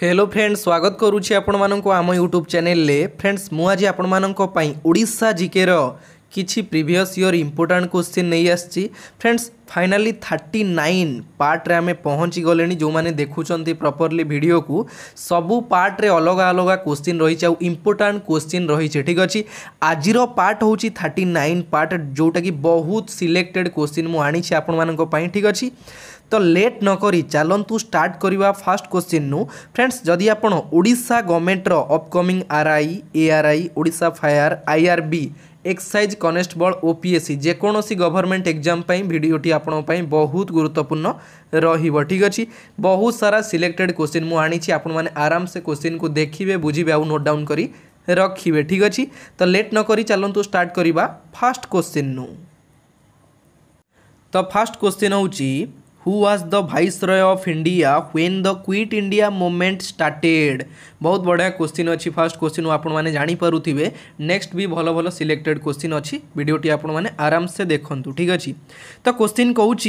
Hello friends স্বাগত করুছি আপনার আম YouTube চ্যানেলে ফ্রেন্ডস মু আজ আপনার ওড়শা জিকের কিছু প্রিভিয়স ইয়র ইম্পর্টাট কোশ্চিন নিয়ে আসছি ফ্রেন্ডস ফাইনালি থার্টি নাইন পার্টরে আমি পৌঁছি গলে যে দেখুম প্রপরলি ভিডিওকু সবু পার্টরে অলগা অলগা কোশ্চিন রয়েছে আউ ইম্পর্টাট কোশ্চিন রয়েছে ঠিক আছে আজির পার্ট হচ্ছে থার্টি নাইন পার্ট যেটা কি বহুত সিলেক্টেড কোশ্চিন মু আনিছি আপনার ঠিক আছে ତ ଲେଟ୍ ନ କରି ଚାଲନ୍ତୁ ଷ୍ଟାର୍ଟ କରିବା ଫାର୍ଷ୍ଟ କ୍ୱେଶ୍ଚିନ୍ରୁ ଫ୍ରେଣ୍ଡସ୍ ଯଦି ଆପଣ ଓଡ଼ିଶା ଗଭର୍ଣ୍ଣମେଣ୍ଟର upcoming R I ARI Odisha fire IRB excise constable OPSC যেকোনসি গভর্নমেন্ট এক্সাম পাই ভিডিওটি আপনার বহুত গুরুত্বপূর্ণ রহব ঠিক আছে বহু সারা সিলেক্টেড কোশ্চিন মু আনিছি আপন মানে আরামসে কোশ্চিন কু দেখিবে বুঝিবে আউ নোট ডাউন করি রাখবে ঠিক আছে তো লেট নকরি চালন্তু স্টার্ট করিবা ফার্স্ট কোশ্চিন নু তো ফার্স্ট কোশ্চিন হচ্ছে who was the viceroy of India when the quit India movement started बहुत बढ़िया क्वेश्चन अच्छी फास्ट क्वेश्चन आपने जानीपे नेक्स्ट भी भल भल सिलेक्टेड क्वेश्चन अच्छी भिडटी आपराम आराम से देखु ठीक अच्छे तो क्वेश्चन कौच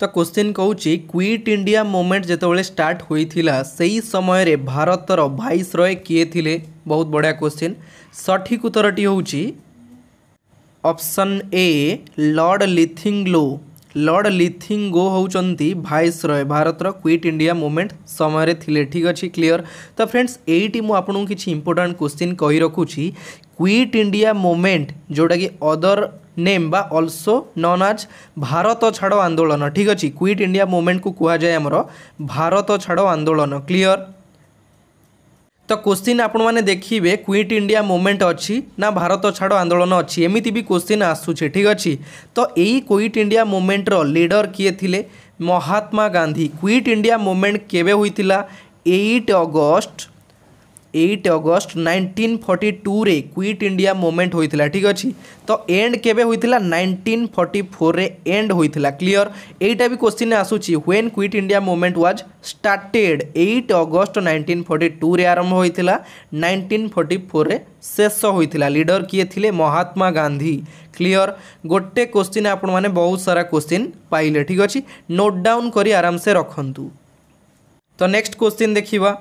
तो क्वेश्चन कौच क्विट इंडिया मुवमेंट जो स्टार्ट होता से ही समय भारतर भाइस रॉय किए थे बहुत बढ़िया क्वेश्चन सठिक उत्तर टी हूँ ऑप्शन ए लॉर्ड लिथिंगलो লর্ড ଲିଥିଙ୍ଗୋ ହେଉଛନ୍ତି ଭାଇସ୍ ରୟ ଭାରତର କ୍ୱିଟ୍ ଇଣ୍ଡିଆ ମୁଭମେଣ୍ଟ ସମୟରେ ଥିଲେ ଠିକ୍ ଅଛି କ୍ଲିଅର୍ ତ ଫ୍ରେଣ୍ଡସ୍ ଏଇଠି ମୁଁ ଆପଣଙ୍କୁ କିଛି ଇମ୍ପୋର୍ଟାଣ୍ଟ କ୍ୱେଶ୍ଚିନ୍ କହି ରଖୁଛି କ୍ୱିଟ୍ ଇଣ୍ଡିଆ ମୁଭମେଣ୍ଟ ଯେଉଁଟାକି ଅଦର নেম বা অলসো নন আজ ভারত ছাড় আন্দোলন ঠিক আছে কুইট ইন্ডিয়া মুভমেন্ট কু কুহযায় আমার ভারত ছাড় আন্দোলন ক্লিয়র ତ କୋଶ୍ଚିନ୍ ଆପଣମାନେ ଦେଖିବେ କ୍ୱିଟ୍ ଇଣ୍ଡିଆ ମୁଭମେଣ୍ଟ ଅଛି ନା ଭାରତ ଛାଡ଼ ଆନ୍ଦୋଳନ ଅଛି ଏମିତି ବି କୋଶ୍ଚିନ୍ ଆସୁଛି ଠିକ୍ ଅଛି ତ ଏଇ କ୍ୱିଟ୍ ଇଣ୍ଡିଆ ମୁଭମେଣ୍ଟର ଲିଡ଼ର କିଏ ଥିଲେ Mahatma Gandhi quit India movement କେବେ ହୋଇଥିଲା eight August eight August nineteen forty টুরে কুইট ইন্ডিয়া মুভমেন্ট হয়েছিল ঠিক আছে তো এন্ড কেবে হয়েছিল নাইনটিন ফর্টি ফোরে এন্ড হয়েছিল ক্লিয়র এইটা বি কোশ্চিন আসুচি when quit India movement was started eight August nineteen forty টুরে আরম্ভ হয়েছিল নাইনটিন ফর্টি ফোরে শেষ হয়েছিল লিডর কিয়ে থিলে মহাত্মা গান্ধী ক্লিয়র গোটে কোশ্চিন আপন মানে বহুত সারা কোশ্চিন পাইলে ঠিক আছে নোট ডাউন করে আরামসে রখন্তু তো নেক্সট কোশ্চিন দেখিবা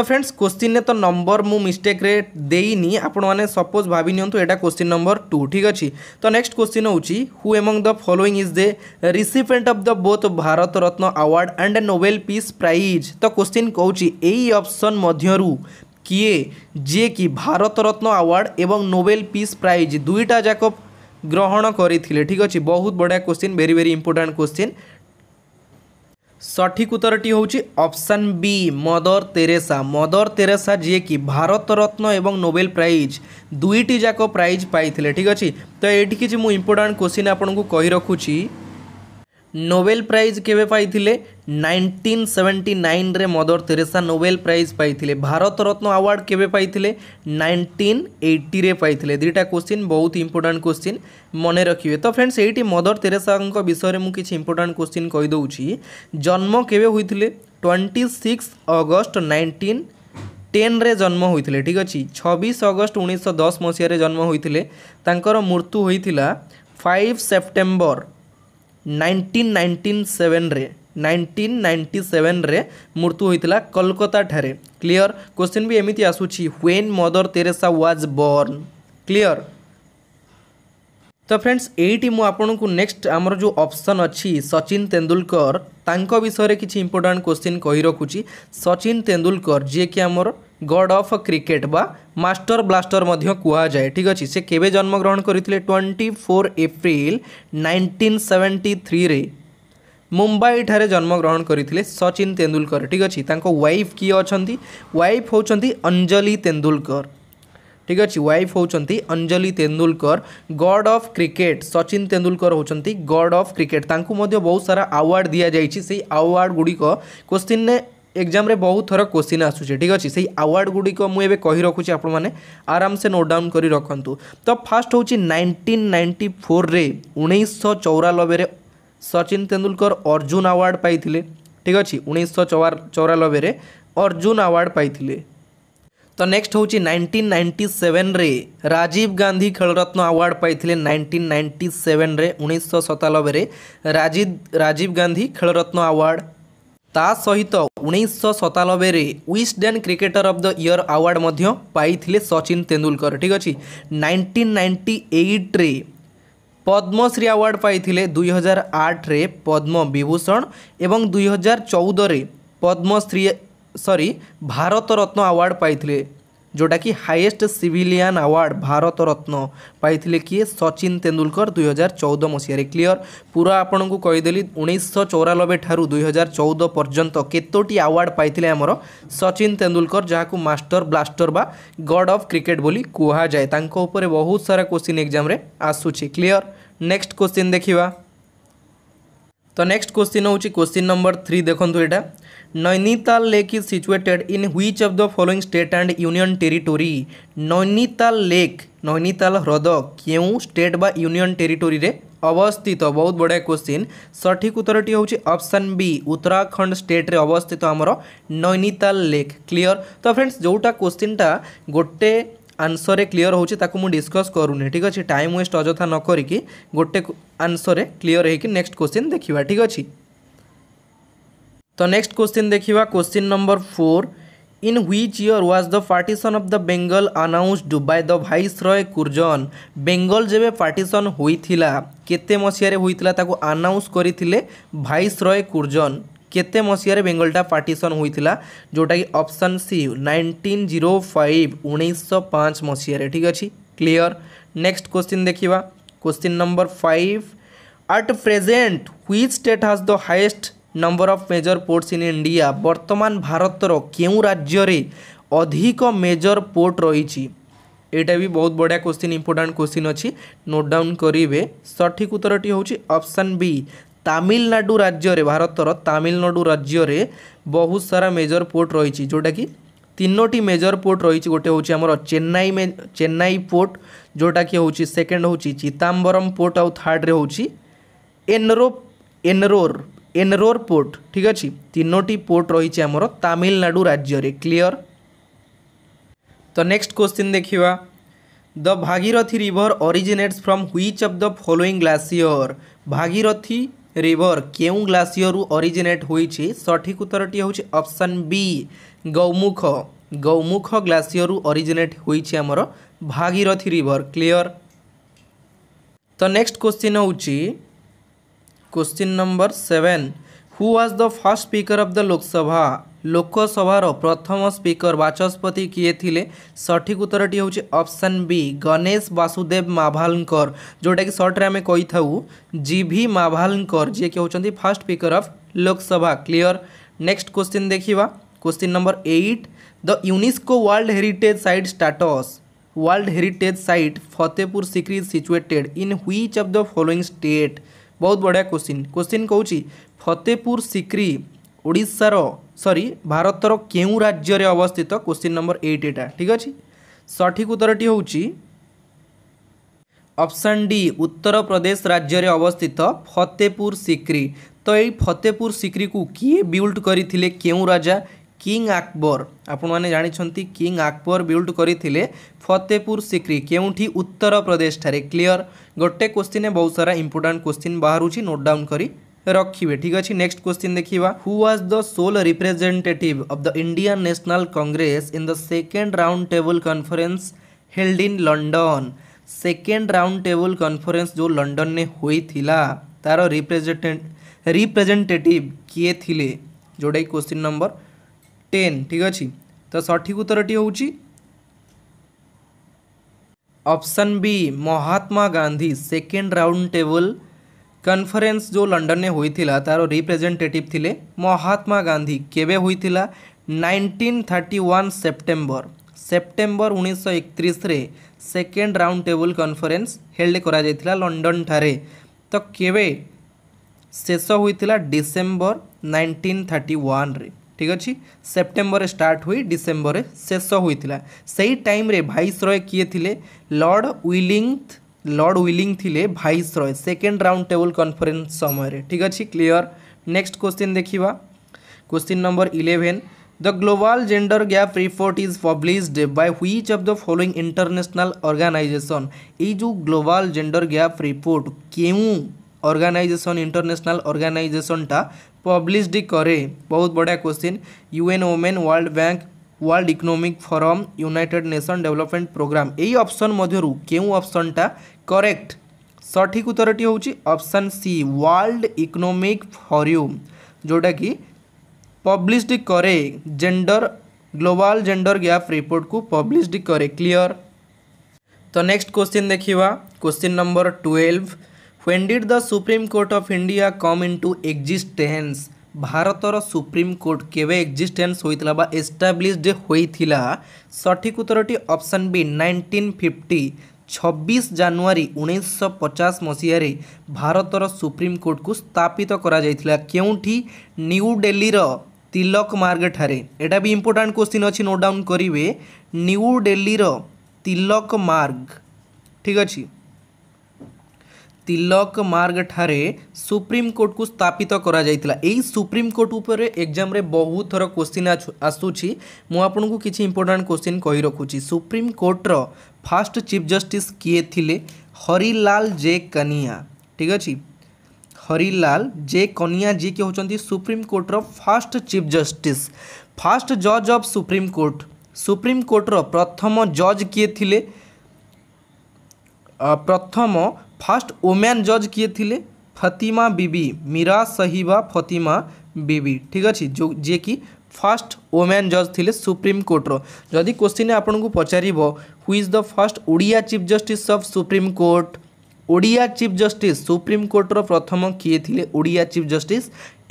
তো ফ্রেন্ডস কোশ্চিনে তো নম্বর মু মিস্টেক্রে দেইনি আপন মানে সপোজ ভাবি নিয়ন্তু এটা কোশ্চিন নম্বর টু ঠিক আছে তো নেক্সট কোশ্চিন হচ্ছে who among the following is the recipient of the both Bharat Ratna award and Nobel peace prize তো কোশ্চিন কৌছি এই অপশন মধ্যরু কিয়ে যে কি ভারতরত্ন আওয়ার্ড এবং নোবেল পিস প্রাইজ দুইটা যাক গ্রহণ করে ঠিক আছে বহুত বড়িয়া question very very important question সঠিক উত্তরটি হচ্ছে option B mother Teresa mother Teresa যিকি ভারতরত্ন এবং নোবেল প্রাইজ দুইটি যাক প্রাইজ পাইলে ঠিক আছে তো এটি কিছু মু ইম্পর্টাট কোশ্চিন আপনার কই রখুছি ନୋବେଲ ପ୍ରାଇଜ୍ କେବେ ପାଇଥିଲେ ନାଇଣ୍ଟିନ୍ ସେଭେଣ୍ଟି ନାଇନ୍ରେ ମଦର ତେରେସା ନୋବେଲ ପ୍ରାଇଜ୍ ପାଇଥିଲେ ଭାରତରତ୍ନ ଆୱାର୍ଡ଼ କେବେ ପାଇଥିଲେ ନାଇଣ୍ଟିନ୍ ଏଇଟିରେ ପାଇଥିଲେ ଦୁଇଟା କୋଶ୍ଚିନ୍ ବହୁତ ଇମ୍ପୋର୍ଟାଣ୍ଟ କୋଶ୍ଚିନ୍ ମନେ ରଖିବେ ତ ଫ୍ରେଣ୍ଡସ୍ ଏଇଠି ମଦର ତେରେସାଙ୍କ ବିଷୟରେ ମୁଁ କିଛି ଇମ୍ପୋର୍ଟାଣ୍ଟ କୋଶ୍ଚିନ୍ କହିଦେଉଛି ଜନ୍ମ କେବେ ହୋଇଥିଲେ ଟ୍ୱେଣ୍ଟି ସିକ୍ସ ଅଗଷ୍ଟ ନାଇଣ୍ଟିନ୍ টেন্রে জন্ম হয়েছিল ঠিক আছে ছবিশ অগস্ট উনিশশো দশ মশিয়ার জন্ম হয়েছিল তাঁর মৃত্যু হয়েছিল ফাইভ সেপ্টেম্বর ନାଇଣ୍ଟିନ୍ ନାଇଣ୍ଟିନ୍ ସେଭେନ୍ରେ ନାଇଣ୍ଟିନ୍ ନାଇଣ୍ଟି ସେଭେନ୍ରେ ମୃତ୍ୟୁ ହୋଇଥିଲା କଲକତାଠାରେ କ୍ଲିଅର୍ କ୍ୱେଶ୍ଚିନ୍ ବି ଏମିତି ଆସୁଛି when mother Teresa was born clear ତ ଫ୍ରେଣ୍ଡସ୍ ଏଇଠି ମୁଁ ଆପଣଙ୍କୁ ନେକ୍ସଟ ଆମର ଯେଉଁ ଅପସନ୍ ଅଛି ସଚିନ ତେନ୍ଦୁଲକର ତାଙ୍କ ବିଷୟରେ କିଛି ଇମ୍ପୋର୍ଟାଣ୍ଟ କ୍ୱେଶ୍ଚିନ୍ କହି ରଖୁଛି ସଚିନ ତେନ୍ଦୁଲକର ଯିଏକି ଆମର गड अफ क्रिकेट बा मास्टर ब्लास्टर जाए ठीक अच्छे से केवे जन्मग्रहण करते twenty four April nineteen seventy three रे मुंबई ठारे जन्मग्रहण करते सचिन तेंदुलकर ठीक अच्छे वाइफ किए अच्छा वाइफ हूँ अंजलि तेंदुलकर ठीक अच्छे वाइफ हूँ अंजलि तेंदुलकर गड अफ क्रिकेट सचिन तेंदुलकर होंगे गड अफ क्रिकेट तुम्हें बहुत सारा आवार्ड दि जाइए से आवार्ड गुड़िक क्वेश्चन ने एक्जाम बहुत थर क्वेश्चन आसूचे ठीक अच्छे से आवार्ड गुड़िक मुझे कही रखुच्छी आप आराम से नोट डाउन कर रखु तो फास्ट हूँ नाइंटीन नाइंटी फोर रे उन्नीस सचिन तेंदुलकर अर्जुन आवार्ड पाई ठीक अच्छे उन्नीस चौर चौरानबे अर्जुन आवार्ड पाई तो नेक्स्ट हूँ नाइंटीन नाइंटी सेवेन रे राजीव गांधी खेलरत्न आवार्ड पाई नाइंटीन नाइंटी सेवेन उतानबे राजीव राजीव गांधी खेलरत्न अवार्ड ତା ସହିତ ଉଣେଇଶହ ସତାନବେରେ Wisden cricketer of the year award ମଧ୍ୟ ପାଇଥିଲେ ସଚିନ ତେନ୍ଦୁଲକର ଠିକ୍ ଅଛି ନାଇଣ୍ଟିନ୍ ନାଇଣ୍ଟି ଏଇଟ୍ରେ ପଦ୍ମଶ୍ରୀ ଆୱାର୍ଡ଼ ପାଇଥିଲେ ଦୁଇହଜାର ଆଠରେ ପଦ୍ମ ବିଭୂଷଣ ଏବଂ ଦୁଇହଜାର ଚଉଦରେ ପଦ୍ମଶ୍ରୀ ସରି ଭାରତରତ୍ନ ଆୱାର୍ଡ଼ ପାଇଥିଲେ जोटा कि highest civilian award Bharat Ratna पाई किए सचिन तेंदुलकर दुई हजार चौदह मसीह क्लीयर पूरा आपण को कहीदेली उन्नीस चौरानबे ठार दुई हजार चौदह पर्यंत केतोटी आवार्ड पाई आमर सचिन तेंदुलकर जहाँ को मास्टर ब्लास्टर बा गड अफ क्रिकेट बोली कहुए बहुत सारा क्वेश्चन एग्जाम आसूसी क्लीयर नेक्स्ट क्वेश्चन देखा तो नेक्स्ट क्वेश्चन हूँ नंबर थ्री देखो यहाँ Nainital Lake is situated in which of the following state and union territory? Nainital lake Nainital হ্রদ কেউ স্টেট বা ইউনিয়ন টেরিটোরিরে অবস্থিত বহুত বড়িয়া কোশ্চিন সঠিক উত্তরটি হচ্ছে অপশন বি উত্তরাখণ্ড স্টেট্রে অবস্থিত আমার নৈনিতাল লেক ক্লিয়ার তো ফ্রেন্ডস যেটা কোশ্চিনটা গোটে আনসরে ক্লিয়ার হচ্ছে তাকে মু ডিসকস করুনি ঠিক আছে টাইম ওয়েস্ট অযথা নকরিকি গোটে আনসরে ক্লিয়ার হয়েকি নেক্সট কোশ্চিন দেখিবা ঠিক আছে तो नेक्स्ट क्वेश्चन देखा question number four in which year was the partition of the Bengal announced by the roy Curzon Bengal जब पार्टिशन होता केते मसीह होता आनाउन्स करते भाइसरय कुर्जन केते मसीह बेंगलटा पार्टिशन होता जोटा कि option C nineteen zero five उन्नीस पाँच मसीह ठीक अच्छे क्लीयर नेक्स्ट क्वेश्चन देखा question number five at present which state has the highest number of major ports in India ବର୍ତ୍ତମାନ ଭାରତର କେଉଁ ରାଜ୍ୟରେ ଅଧିକ ମେଜର୍ ପୋର୍ଟ ରହିଛି ଏଇଟା ବି ବହୁତ ବଢ଼ିଆ କୋଶ୍ଚିନ୍ ଇମ୍ପୋର୍ଟାଣ୍ଟ କୋଶ୍ଚିନ୍ ଅଛି ନୋଟ୍ ଡାଉନ୍ କରିବେ ସଠିକ୍ ଉତ୍ତରଟି ହେଉଛି ଅପସନ୍ ବି ତାମିଲନାଡ଼ୁ ରାଜ୍ୟରେ ଭାରତର ତାମିଲନାଡ଼ୁ ରାଜ୍ୟରେ ବହୁତ ସାରା ମେଜର୍ ପୋର୍ଟ ରହିଛି ଯେଉଁଟାକି ତିନୋଟି ମେଜର୍ ପୋର୍ଟ ରହିଛି ଗୋଟେ ହେଉଛି ଆମର ଚେନ୍ନାଇ ଚେନ୍ନାଇ ପୋର୍ଟ ଯେଉଁଟାକି ହେଉଛି ସେକେଣ୍ଡ ହେଉଛି ଚିଦାମ୍ବରମ୍ ପୋର୍ଟ ଆଉ ଥାର୍ଡ଼ରେ ହେଉଛି ଏନରୋ ଏନରୋର ଏନରୋର ପୋର୍ଟ ଠିକ୍ ଅଛି ତିନୋଟି ପୋର୍ଟ ରହିଛି ଆମର ତାମିଲନାଡ଼ୁ ରାଜ୍ୟରେ କ୍ଲିଅର ତ ନେକ୍ସଟ କ୍ୱେଶ୍ଚିନ୍ ଦେଖିବା the Bhagirathi river originates from which of the following glacier Bhagirathi river କେଉଁ ଗ୍ଲାସିୟରରୁ ଅରିଜିନେଟ୍ ହୋଇଛି ସଠିକ୍ ଉତ୍ତରଟି ହେଉଛି ଅପସନ୍ ବି ଗୌମୁଖ ଗୌମୁଖ ଗ୍ଲାସିୟରରୁ ଅରିଜିନେଟ୍ ହୋଇଛି ଆମର ଭାଗିରଥି ରିଭର କ୍ଲିଅର ତ ନେକ୍ସଟ କ୍ୱେଶ୍ଚିନ୍ ହେଉଛି question number seven who was the first speaker of the Lok Sabha Lok Sabha प्रथम स्पीकर बाचस्पति किए थे सठिक उत्तर टी हूँ ऑप्शन बी गणेश वासुदेव माभालकर जोटा कि सर्ट्रे आम कही था जि भी माभालकर जी कि होती first speaker of Lok Sabha clear next question देखा question number eight the UNESCO world heritage site status world heritage site Fatehpur Sikri situated in which of the following state ବହୁତ ବଢ଼ିଆ କୋଶ୍ଚିନ୍ କୋଶ୍ଚିନ୍ କହୁଛି ଫତେପୁର ସିକ୍ରି ଓଡ଼ିଶାର ସରି ଭାରତର କେଉଁ ରାଜ୍ୟରେ ଅବସ୍ଥିତ କୋଶ୍ଚିନ୍ ନମ୍ବର ଏଇଟ୍ ଏଇଟା ଠିକ୍ ଅଛି ସଠିକ୍ ଉତ୍ତରଟି ହେଉଛି ଅପସନ୍ ଡି ଉତ୍ତରପ୍ରଦେଶ ରାଜ୍ୟରେ ଅବସ୍ଥିତ ଫତେପୁର ସିକ୍ରି ତ ଏଇ ଫତେପୁର ସିକ୍ରିକୁ କିଏ ବିଲ୍ଡ କରିଥିଲେ କେଉଁ ରାଜା କିଙ୍ଗ ଆକବର ଆପଣମାନେ ଜାଣିଛନ୍ତି କିଙ୍ଗ ଆକବର ବିଲ୍ଡ କରିଥିଲେ ଫତେପୁର ସିକ୍ରି କେଉଁଠି ଉତ୍ତରପ୍ରଦେଶଠାରେ କ୍ଲିଅର गोटे क्वेश्चन बहुत सारा इंपोर्टां क्वेश्चन बाहर नोट डाउन कर रखिए ठीक अच्छे नेक्स्ट क्वेश्चन देखा who was the sole representative of the Indian National Congress in the second round table conference held in London second round table conference जो लंडन में हुई थिला तार रिप्रेजेटेट रिप्रेजेटेटिव किए थे जोटा क्वेश्चन नंबर टेन ठीक अच्छे तो सठिक उत्तर टी हूँ option B Mahatma Gandhi second round table conference जो लंडन में हुई थिला तार रिप्रेजेटेटिव थे महात्मा गांधी केबे हुई थर्टी 1931 सेप्टेम्बर सेप्टेम्बर उन्नीस 1931 रे second round table conference held कर लंडन ठारे तो केबे शेष होता डिसेम्बर 1931 रे ঠিক আছে সেপ্টেম্বরে স্টার্ট হয়ে ডিসেম্বরে শেষ হয়েছিল সেই টাইমে ভাইসরয় কিয়ে থিলে Lord willing Lord willing থিলে viceroy second round table conference সময় ঠিক আছে ক্লিয়ার নেক্সট কোশ্চিন দেখিবা question number eleven The Global Gender Gap Report is published by which of the following international organization? এই যে Global Gender Gap Report কেউ organization international অর্গানাইজেশনটা publish करे बहुत बढ़िया question UN women world bank world economic forum united nation development program यही option मध्य क्यों टा करेक्ट सठिक टी हूँ option C world economic forum जोटा कि पब्लीश्ड करे gender global gender gap report को पब्लीश्ड करे क्लियर तो नेक्स्ट क्वेश्चन देखा question number twelve when did the supreme of India come into existence ଭାରତର ସୁପ୍ରିମକୋର୍ଟ କେବେ ଏକ୍ଜିଷ୍ଟେନ୍ସ ହୋଇଥିଲା ବା ଏଷ୍ଟାବ୍ଲିଶଡ୍ ହୋଇଥିଲା ସଠିକ୍ ଉତ୍ତରଟି ଅପସନ୍ ବି ନାଇଣ୍ଟିନ୍ ଫିଫ୍ଟି ଛବିଶ ଜାନୁଆରୀ ଉଣେଇଶହ ପଚାଶ ମସିହାରେ ଭାରତର ସୁପ୍ରିମକୋର୍ଟକୁ ସ୍ଥାପିତ କରାଯାଇଥିଲା କେଉଁଠି ନ୍ୟୁ ଡେଲିର ତିଲକ ମାର୍ଗଠାରେ ଏଇଟା ବି ଇମ୍ପୋର୍ଟାଣ୍ଟ କ୍ୱେଶ୍ଚିନ୍ ଅଛି ନୋଟ୍ ଡାଉନ୍ କରିବେ ନ୍ୟୁ ଡେଲିର ତିଲକ ମାର୍ଗ ଠିକ୍ ଅଛି ତିଲକ ମାର୍ଗଠାରେ ସୁପ୍ରିମକୋର୍ଟକୁ ସ୍ଥାପିତ କରାଯାଇଥିଲା ଏହି ସୁପ୍ରିମକୋର୍ଟ ଉପରେ ଏକ୍ଜାମ୍ରେ ବହୁତ ଥର କୋଶ୍ଚିନ୍ ଆସୁଛି ମୁଁ ଆପଣଙ୍କୁ କିଛି ଇମ୍ପୋର୍ଟାଣ୍ଟ କୋଶ୍ଚିନ୍ କହି ରଖୁଛି ସୁପ୍ରିମକୋର୍ଟର ଫାଷ୍ଟ ଚିଫ୍ ଜଷ୍ଟିସ୍ କିଏ ଥିଲେ ହରିଲାଲ ଜେ କନିଆ ଠିକ୍ ଅଛି ହରିଲାଲ ଜେ କନିଆ ଯିଏକି ହେଉଛନ୍ତି ସୁପ୍ରିମକୋର୍ଟର ଫାଷ୍ଟ ଚିଫ୍ ଜଷ୍ଟିସ୍ ଫାଷ୍ଟ ଜଜ୍ ଅଫ୍ ସୁପ୍ରିମକୋର୍ଟ ସୁପ୍ରିମକୋର୍ଟର ପ୍ରଥମ ଜଜ୍ କିଏ ଥିଲେ प्रथम फास्ट ओमैन जज किए थे फतिमा बीबी मीरा सहीबा फतिमा बीबी ठीक अच्छे जो जी कि ফার্স্ট ওম্যান জজ থিলে সুপ্রিম কোর্টর যদি কোশ্চিনে আপনার পচারিব who is the first Odia chief justice of supreme court Odia chief justice supreme কোর্টর প্রথম কিয়ে থিলে ওড়িয়া চিফ জষ্টিস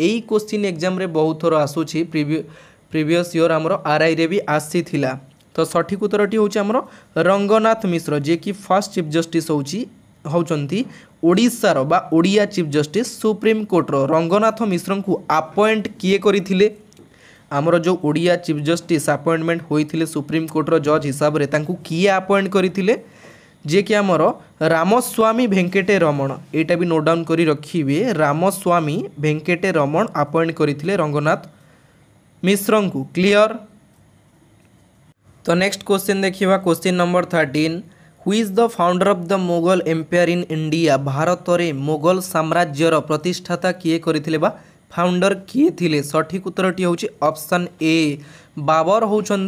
এই কোশ্চিন এক্সামে বহু থর আসুছি প্রিভিয়স ইয়র আমার আরআইরে বি আসি ତ ସଠିକ୍ ଉତ୍ତରଟି ହେଉଛି ଆମର ରଙ୍ଗନାଥ ମିଶ୍ର ଯିଏକି ଫାର୍ଷ୍ଟ ଚିଫ୍ ଜଷ୍ଟିସ୍ ହେଉଛି ହେଉଛନ୍ତି ଓଡ଼ିଶାର ବା ଓଡ଼ିଆ ଚିଫ୍ ଜଷ୍ଟିସ୍ ସୁପ୍ରିମକୋର୍ଟର ରଙ୍ଗନାଥ ମିଶ୍ରଙ୍କୁ ଆପଏଣ୍ଟ କିଏ କରିଥିଲେ ଆମର ଯେଉଁ ଓଡ଼ିଆ ଚିଫ୍ ଜଷ୍ଟିସ୍ ଆପଏଣ୍ଟମେଣ୍ଟ ହୋଇଥିଲେ ସୁପ୍ରିମକୋର୍ଟର ଜଜ୍ ହିସାବରେ ତାଙ୍କୁ କିଏ ଆପଏଣ୍ଟ କରିଥିଲେ ଯିଏକି ଆମର ରାମସ୍ୱାମୀ ଭେଙ୍କଟେ ରମଣ ଏଇଟା ବି ନୋଟ୍ ଡାଉନ୍ କରି ରଖିବେ ରାମସ୍ୱାମୀ ଭେଙ୍କଟେ ରମଣ ଆପଏଣ୍ଟ କରିଥିଲେ ରଙ୍ଗନାଥ ମିଶ୍ରଙ୍କୁ କ୍ଲିଅର୍ তো নেক্स्ट क्वेश्चन देखा question number thirteen who is the founder of the Mughal empire in India ভারতরে মোগল সাম্রাজ্যর প্রতিষ্ঠাতা কিয়ে করে বা ফাউন্ডর কিয়ে লে সঠিক উত্তরটি হচ্ছে অপশন এ বাবর হচ্ছেন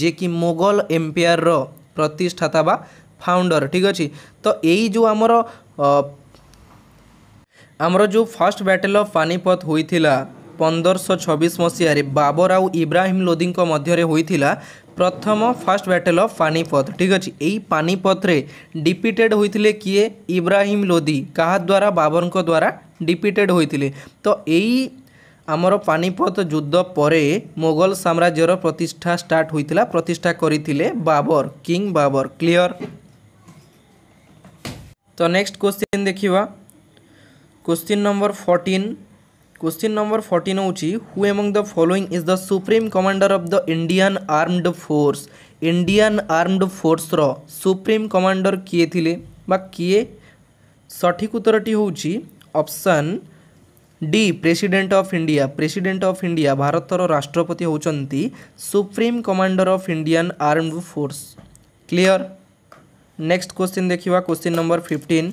যে কি মোগল এম্পায়ারর প্রতিষ্ঠাতা বা ফাউন্ডর ঠিক আছে তো এই যে আমার আমার যে ফার্স্ট ব্যাটেল অফ পানিপথ হয়েছিল ପନ୍ଦରଶହ ଛବିଶ ମସିହାରେ ବାବର ଆଉ ଇବ୍ରାହିମ୍ ଲୋଦିଙ୍କ ମଧ୍ୟରେ ହୋଇଥିଲା ପ୍ରଥମ ଫାର୍ଷ୍ଟ ବ୍ୟାଟେଲ୍ ଅଫ୍ ପାନିପଥ ଠିକ୍ ଅଛି ଏହି ପାନିପଥରେ ଡିପିଟେଡ଼୍ ହୋଇଥିଲେ କିଏ ଇବ୍ରାହିମ୍ ଲୋଦି କାହା ଦ୍ୱାରା ବାବରଙ୍କ ଦ୍ୱାରା ଡିପିଟେଡ଼୍ ହୋଇଥିଲେ ତ ଏଇ ଆମର ପାନିପଥ ଯୁଦ୍ଧ ପରେ ମୋଗଲ ସାମ୍ରାଜ୍ୟର ପ୍ରତିଷ୍ଠା ଷ୍ଟାର୍ଟ ହୋଇଥିଲା ପ୍ରତିଷ୍ଠା କରିଥିଲେ ବାବର କିଙ୍ଗ ବାବର କ୍ଲିଅର ତ ନେକ୍ସଟ କୋଶ୍ଚିନ୍ ଦେଖିବା question number fourteen question number fourteen होची who among the following is the supreme commander of the Indian armed force Indian armed फोर्सर सुप्रीम कमांडर किए थिले किए सठिक उत्तरटी होची option D president of India president of India भारतर राष्ट्रपति होती supreme commander of Indian armed force clear next question देखा question number fifteen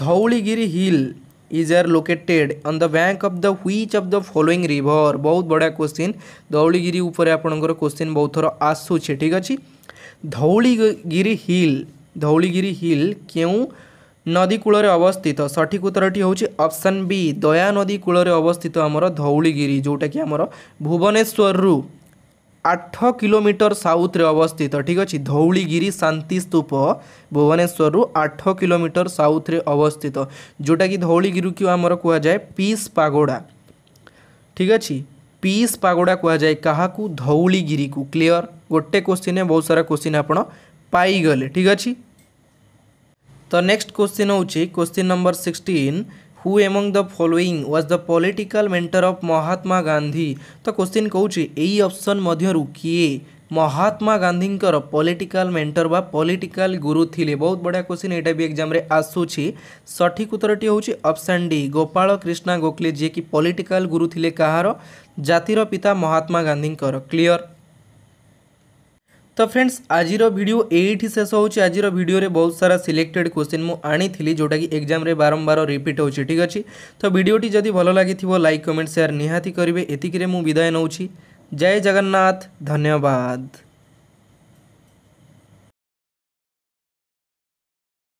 Dhauligiri hill is are located on the bank of the which of the following river बहुत बढ़िया question धौलीगिरी उपर question बहुत थर आसुचे ठीक अच्छे धौलीगिरी हिल धौलीगिरी हिल क्यों ନଦୀ କୂଳରେ ଅବସ୍ଥିତ ସଠିକ୍ ଉତ୍ତରଟି ହେଉଛି ଅପସନ୍ ବି ଦୟା ନଦୀ କୂଳରେ ଅବସ୍ଥିତ ଆମର ଧଉଳିଗିରି ଯେଉଁଟାକି ଆମର ଭୁବନେଶ୍ୱରରୁ আঠ কিলোমিটর সাউথে অবস্থিত ঠিক আছে ধৌলিগিরি শান্তি স্তূপ ভুবনেশ্বর আঠ কিলোমিটর সাউথে অবস্থিত যেটা কি ধৌলিগিরি আমার কুযায় পিস পাগোড়া ঠিক আছে পিস পাগোড়া কুযায় কাহকু ধৌলিগিরি কু ক্লিয়র গোটে কোশ্চিনে বহু সারা কোশ্চিন আপনার পাইগলে ঠিক আছে তো নেক্সট কোশ্চিন হচ্ছে question number sixteen who among the following was the political mentor of Mahatma Gandhi ତ କୋଶ୍ଚିନ୍ କହୁଛି ଏଇ ଅପସନ୍ ମଧ୍ୟରୁ କିଏ ମହାତ୍ମା ଗାନ୍ଧୀଙ୍କର ପଲିଟିକାଲ୍ ମେଣ୍ଟର ବା ପଲିଟିକାଲ୍ ଗୁରୁ ଥିଲେ ବହୁତ ବଢ଼ିଆ କୋଶ୍ଚିନ୍ ଏଇଟା ବି ଏକ୍ଜାମ୍ରେ ଆସୁଛି ସଠିକ୍ ଉତ୍ତରଟି ହେଉଛି ଅପସନ୍ ଡି ଗୋପାଳ କ୍ରିଷ୍ଣା ଗୋଖଲେ ଯିଏକି ପଲିଟିକାଲ୍ ଗୁରୁ ଥିଲେ କାହାର ଜାତିର ପିତା ମହାତ୍ମା ଗାନ୍ଧୀଙ୍କର କ୍ଲିଅର୍ तो फ्रेंड्स आज भिडियो एटी शेष होर भिडियो बहुत सारा सिलेक्टेड क्वेश्चन मुझे जोटा कि एक्जाम बारंबार रिपीट हो ठीक अच्छे तो भिडियोटी जदि भल लगी लाइक कमेंट सेयार निहाती करेंगे एतिकी मुझ विदाय नौ जय जगन्नाथ धन्यवाद